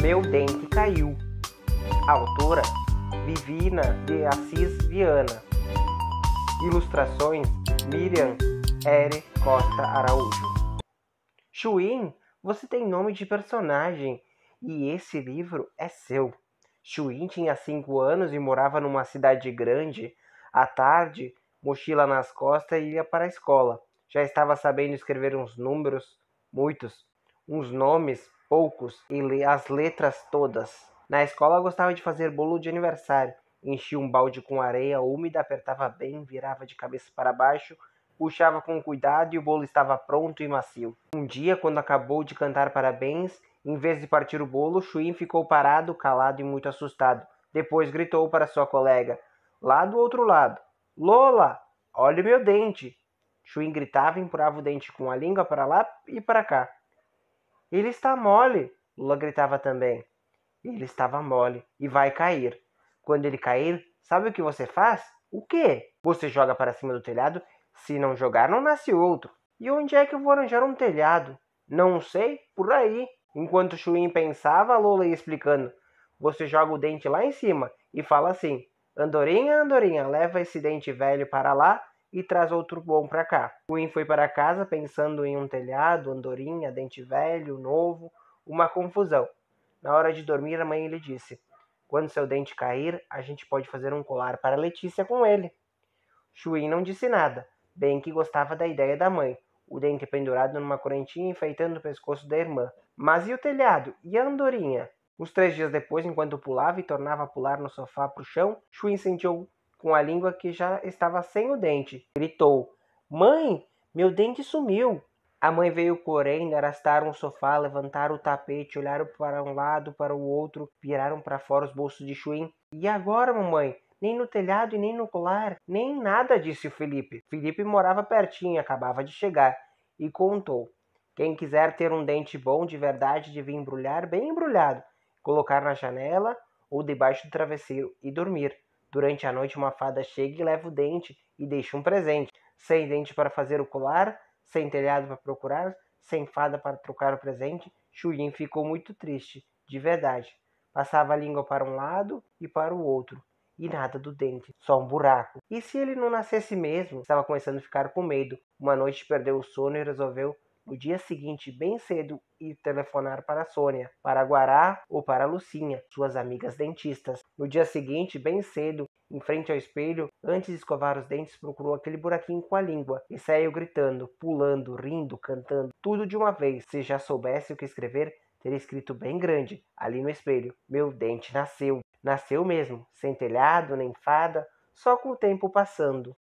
Meu Dente Caiu. Autora Vivina de Assis Viana. Ilustrações Miriam R. Costa Araújo. Chuin, você tem nome de personagem e esse livro é seu. Chuin tinha 5 anos e morava numa cidade grande. À tarde, mochila nas costas e ia para a escola. Já estava sabendo escrever uns números, muitos, uns nomes poucos e as letras todas. Na escola gostava de fazer bolo de aniversário. Enchia um balde com areia úmida, apertava bem, virava de cabeça para baixo, puxava com cuidado e o bolo estava pronto e macio. Um dia, quando acabou de cantar parabéns, em vez de partir o bolo, Chuin ficou parado, calado e muito assustado. Depois gritou para sua colega, lá do outro lado: Lola, olha o meu dente! Chuin gritava e empurrava o dente com a língua para lá e para cá. Ele está mole, Lula gritava também. Ele estava mole e vai cair. Quando ele cair, sabe o que você faz? O quê? Você joga para cima do telhado. Se não jogar, não nasce outro. E onde é que eu vou arranjar um telhado? Não sei, por aí. Enquanto Chuin pensava, Lula ia explicando. Você joga o dente lá em cima e fala assim: Andorinha, andorinha, leva esse dente velho para lá e traz outro bom para cá. Ruim foi para casa pensando em um telhado, andorinha, dente velho, novo, uma confusão. Na hora de dormir, a mãe lhe disse: Quando seu dente cair, a gente pode fazer um colar para Letícia com ele. Chuin não disse nada, bem que gostava da ideia da mãe, o dente pendurado numa correntinha enfeitando o pescoço da irmã. Mas e o telhado? E a andorinha? Uns três dias depois, enquanto pulava e tornava a pular no sofá para o chão, Chuin sentiu com a língua que já estava sem o dente. Gritou: Mãe, meu dente sumiu! A mãe veio correndo, arrastaram o sofá, levantaram o tapete, olharam para um lado, para o outro, viraram para fora os bolsos de Chuim. E agora, mamãe? Nem no telhado e nem no colar, nem nada, disse o Felipe. Felipe morava pertinho, acabava de chegar, e contou. Quem quiser ter um dente bom de verdade devia embrulhar bem embrulhado, colocar na janela ou debaixo do travesseiro e dormir. Durante a noite, uma fada chega e leva o dente e deixa um presente. Sem dente para fazer o colar, sem telhado para procurar, sem fada para trocar o presente, Chuyin ficou muito triste, de verdade. Passava a língua para um lado e para o outro, e nada do dente, só um buraco. E se ele não nascesse mesmo? Estava começando a ficar com medo. Uma noite perdeu o sono e resolveu no dia seguinte, bem cedo, ir telefonar para Sônia, para Guará ou para Lucinha, suas amigas dentistas. No dia seguinte, bem cedo, em frente ao espelho, antes de escovar os dentes, procurou aquele buraquinho com a língua e saiu gritando, pulando, rindo, cantando, tudo de uma vez. Se já soubesse o que escrever, teria escrito bem grande ali no espelho: Meu dente nasceu. Nasceu mesmo, sem telhado nem fada, só com o tempo passando.